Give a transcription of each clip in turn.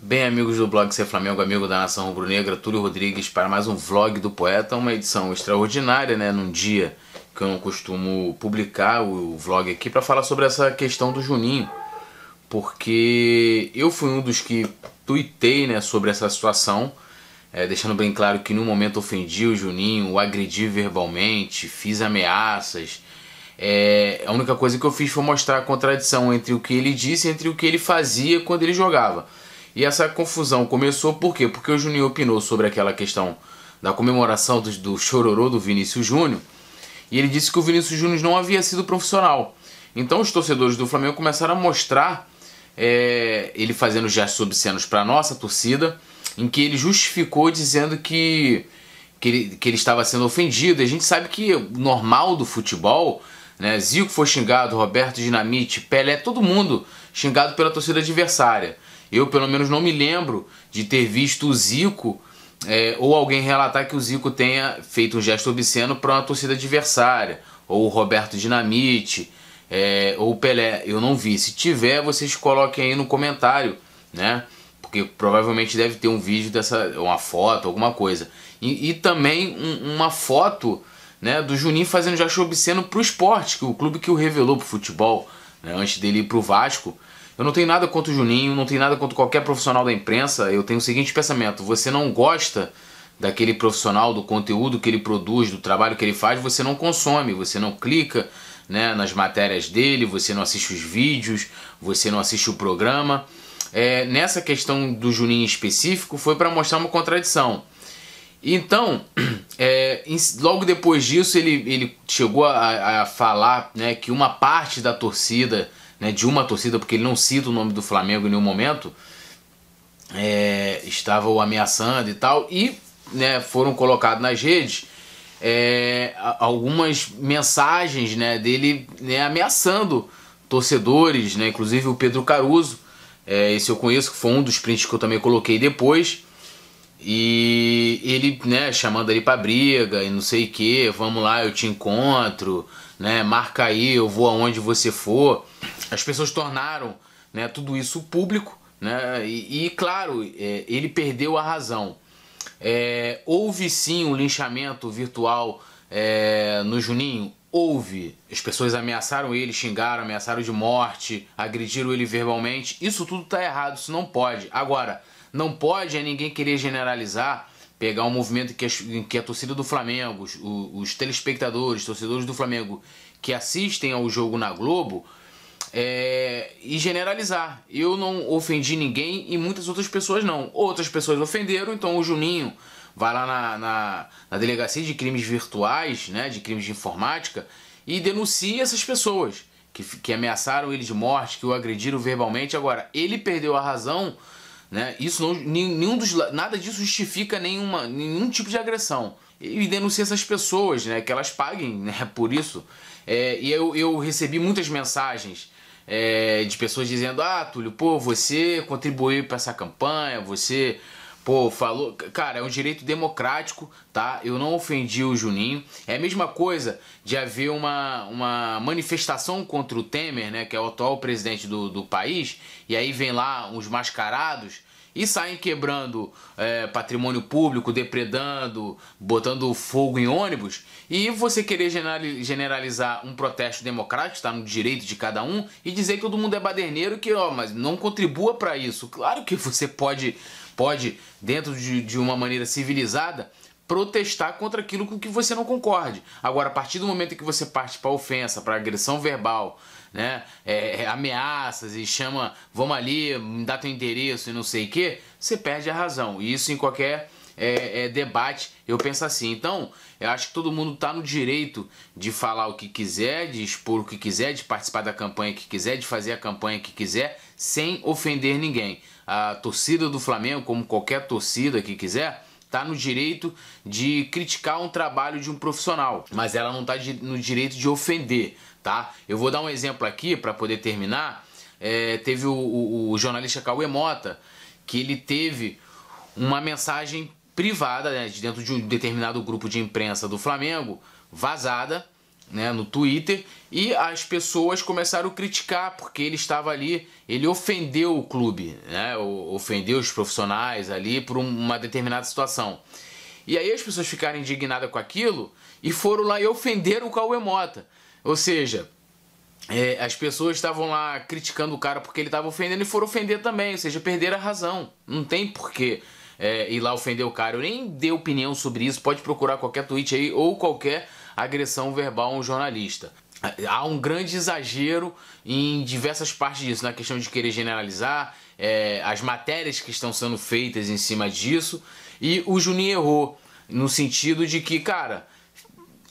Bem, amigos do blog Ser Flamengo, amigo da Nação Rubro-Negra, Túlio Rodrigues para mais um vlog do Poeta, uma edição extraordinária, né? Num dia que eu não costumo publicar o vlog aqui para falar sobre essa questão do Juninho, porque eu fui um dos que tuitei, né, sobre essa situação, é, deixando bem claro que no momento ofendi o Juninho, o agredi verbalmente, fiz ameaças. É, a única coisa que eu fiz foi mostrar a contradição entre o que ele disse e entre o que ele fazia quando ele jogava. E essa confusão começou por quê? Porque o Juninho opinou sobre aquela questão da comemoração do, do chororô do Vinícius Júnior. E ele disse que o Vinícius Júnior não havia sido profissional. Então os torcedores do Flamengo começaram a mostrar é, ele fazendo gestos obscenos para a nossa torcida, em que ele justificou dizendo que, que, ele, que ele estava sendo ofendido. E a gente sabe que o normal do futebol, né, Zico foi xingado, Roberto Dinamite, Pelé, todo mundo xingado pela torcida adversária. Eu, pelo menos, não me lembro de ter visto o Zico é, ou alguém relatar que o Zico tenha feito um gesto obsceno para uma torcida adversária, ou o Roberto Dinamite, é, ou o Pelé. Eu não vi. Se tiver, vocês coloquem aí no comentário, né? Porque provavelmente deve ter um vídeo dessa, uma foto, alguma coisa. E, e também um, uma foto né, do Juninho fazendo gesto obsceno para o esporte, que o clube que o revelou para o futebol, né, antes dele ir para o Vasco. Eu não tenho nada contra o Juninho, não tenho nada contra qualquer profissional da imprensa. Eu tenho o seguinte pensamento: você não gosta daquele profissional, do conteúdo que ele produz, do trabalho que ele faz, você não consome, você não clica né, nas matérias dele, você não assiste os vídeos, você não assiste o programa. É, nessa questão do Juninho específico, foi para mostrar uma contradição. Então, é, logo depois disso, ele, ele chegou a, a falar né, que uma parte da torcida né, de uma torcida, porque ele não cita o nome do Flamengo em nenhum momento, é, estava o ameaçando e tal, e né, foram colocados nas redes é, algumas mensagens né, dele né, ameaçando torcedores, né, inclusive o Pedro Caruso, é, esse eu conheço, que foi um dos prints que eu também coloquei depois. E ele, né, chamando ele pra briga e não sei o que, vamos lá, eu te encontro, né, marca aí, eu vou aonde você for as pessoas tornaram né, tudo isso público, né, e, e claro, é, ele perdeu a razão. É, houve sim um linchamento virtual é, no Juninho? Houve. As pessoas ameaçaram ele, xingaram, ameaçaram de morte, agrediram ele verbalmente. Isso tudo está errado, isso não pode. Agora, não pode é ninguém querer generalizar, pegar um movimento que, as, é, que a é torcida do Flamengo, os, os telespectadores, torcedores do Flamengo que assistem ao jogo na Globo, é, e generalizar. Eu não ofendi ninguém e muitas outras pessoas não. Outras pessoas ofenderam, então o Juninho vai lá na, na, na delegacia de crimes virtuais, né, de crimes de informática, e denuncia essas pessoas que, que ameaçaram ele de morte, que o agrediram verbalmente. Agora, ele perdeu a razão, né? Isso não, nenhum dos, nada disso justifica nenhuma, nenhum tipo de agressão. E, denuncia essas pessoas, né, que elas paguem né, por isso. É, e eu, eu recebi muitas mensagens é, de pessoas dizendo: Ah, Túlio, pô, você contribuiu para essa campanha, você. Pô, falou. Cara, é um direito democrático, tá? Eu não ofendi o Juninho. É a mesma coisa de haver uma, uma manifestação contra o Temer, né? Que é o atual presidente do, do país e aí vem lá uns mascarados e saem quebrando é, patrimônio público, depredando, botando fogo em ônibus, e você querer generalizar um protesto democrático, está no direito de cada um, e dizer que todo mundo é baderneiro, que ó, mas não contribua para isso. Claro que você pode, pode dentro de, de uma maneira civilizada, protestar contra aquilo com que você não concorde. Agora, a partir do momento que você parte para ofensa, para agressão verbal, né, é, é, ameaças e chama, vamos ali, me dá teu endereço e não sei o que, você perde a razão. isso em qualquer é, é, debate, eu penso assim. Então, eu acho que todo mundo está no direito de falar o que quiser, de expor o que quiser, de participar da campanha que quiser, de fazer a campanha que quiser, sem ofender ninguém. A torcida do Flamengo, como qualquer torcida que quiser, está no direito de criticar um trabalho de um profissional, mas ela não está no direito de ofender, tá? Eu vou dar um exemplo aqui para poder terminar. É, teve o, o, o, jornalista Cauê Mota que ele teve uma mensagem privada né, de dentro de um determinado grupo de imprensa do Flamengo vazada né, no Twitter e as pessoas começaram a criticar porque ele estava ali, ele ofendeu o clube, né, ofendeu os profissionais ali por uma determinada situação. E aí as pessoas ficaram indignadas com aquilo e foram lá e ofenderam o Cauê Mota. Ou seja, é, as pessoas estavam lá criticando o cara porque ele estava ofendendo e foram ofender também, ou seja, perderam a razão. Não tem porquê é, ir lá ofender o cara. Eu nem dei opinião sobre isso, pode procurar qualquer tweet aí ou qualquer agressão verbal a um jornalista. Há um grande exagero em diversas partes disso, na questão de querer generalizar, é, as matérias que estão sendo feitas em cima disso. E o Juninho errou, no sentido de que, cara,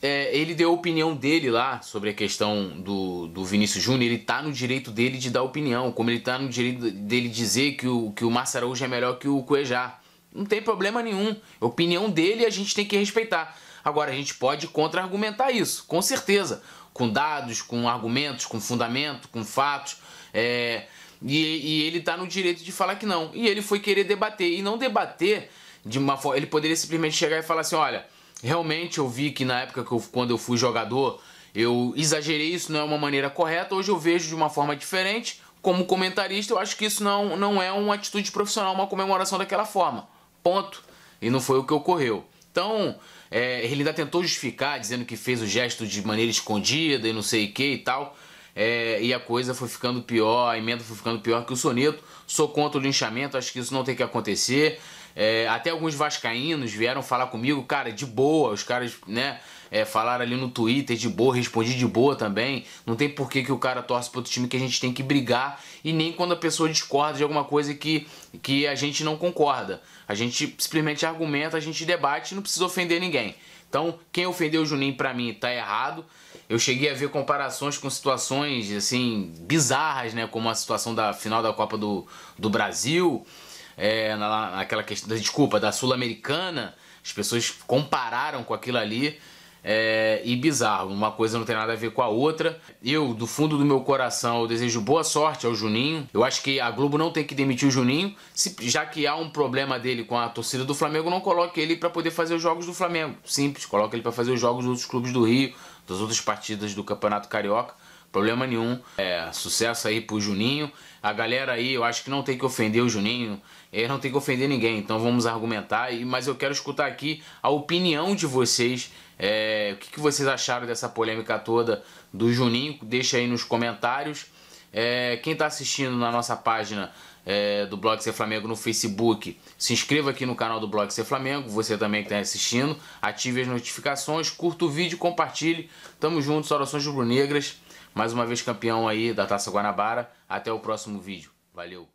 é, ele deu a opinião dele lá sobre a questão do, do Vinícius Júnior. Ele tá no direito dele de dar opinião, como ele tá no direito dele dizer que o, que o Márcio Araújo é melhor que o Cuejá. Não tem problema nenhum. opinião dele a gente tem que respeitar. Agora, a gente pode contra-argumentar isso, com certeza, com dados, com argumentos, com fundamento, com fatos. É, e, e, ele está no direito de falar que não. E ele foi querer debater. E não debater de uma forma. Ele poderia simplesmente chegar e falar assim: olha, realmente eu vi que na época que eu, quando eu fui jogador, eu exagerei, isso não é uma maneira correta. Hoje eu vejo de uma forma diferente. Como comentarista, eu acho que isso não, não é uma atitude profissional, uma comemoração daquela forma. Ponto. E não foi o que ocorreu. Então, é, ele ainda tentou justificar, dizendo que fez o gesto de maneira escondida e não sei o que e tal é, e a coisa foi ficando pior, a emenda foi ficando pior que o soneto. Sou contra o linchamento, acho que isso não tem que acontecer. É, até alguns vascaínos vieram falar comigo, cara, de boa, os caras, né, é, falaram ali no Twitter de boa, respondi de boa também. Não tem por que, o cara torce pro outro time que a gente tem que brigar e nem quando a pessoa discorda de alguma coisa que, que a gente não concorda. A gente simplesmente argumenta, a gente debate e não precisa ofender ninguém. Então, quem ofendeu o Juninho para mim tá errado. Eu cheguei a ver comparações com situações assim bizarras, né, como a situação da final da Copa do, do Brasil, é, naquela questão, desculpa, da Sul-Americana. As pessoas compararam com aquilo ali é, e bizarro. Uma coisa não tem nada a ver com a outra. Eu, do fundo do meu coração, eu desejo boa sorte ao Juninho. Eu acho que a Globo não tem que demitir o Juninho, se, já que há um problema dele com a torcida do Flamengo, não coloque ele para poder fazer os jogos do Flamengo. Simples, coloque ele para fazer os jogos dos outros clubes do Rio, das outras partidas do Campeonato Carioca. Problema nenhum. É, sucesso aí pro Juninho. A galera aí, eu acho que não tem que ofender o Juninho. Ele não tem que ofender ninguém. Então vamos argumentar. mas eu quero escutar aqui a opinião de vocês. É, o que, que, vocês acharam dessa polêmica toda do Juninho? Deixa aí nos comentários. É, quem está assistindo na nossa página é, do Blog Ser Flamengo no Facebook, se inscreva aqui no canal do Blog Ser Flamengo, você também que está assistindo, ative as notificações, curta o vídeo, compartilhe. Tamo juntos, orações rubro-negras. Mais uma vez campeão aí da Taça Guanabara. Até o próximo vídeo. Valeu!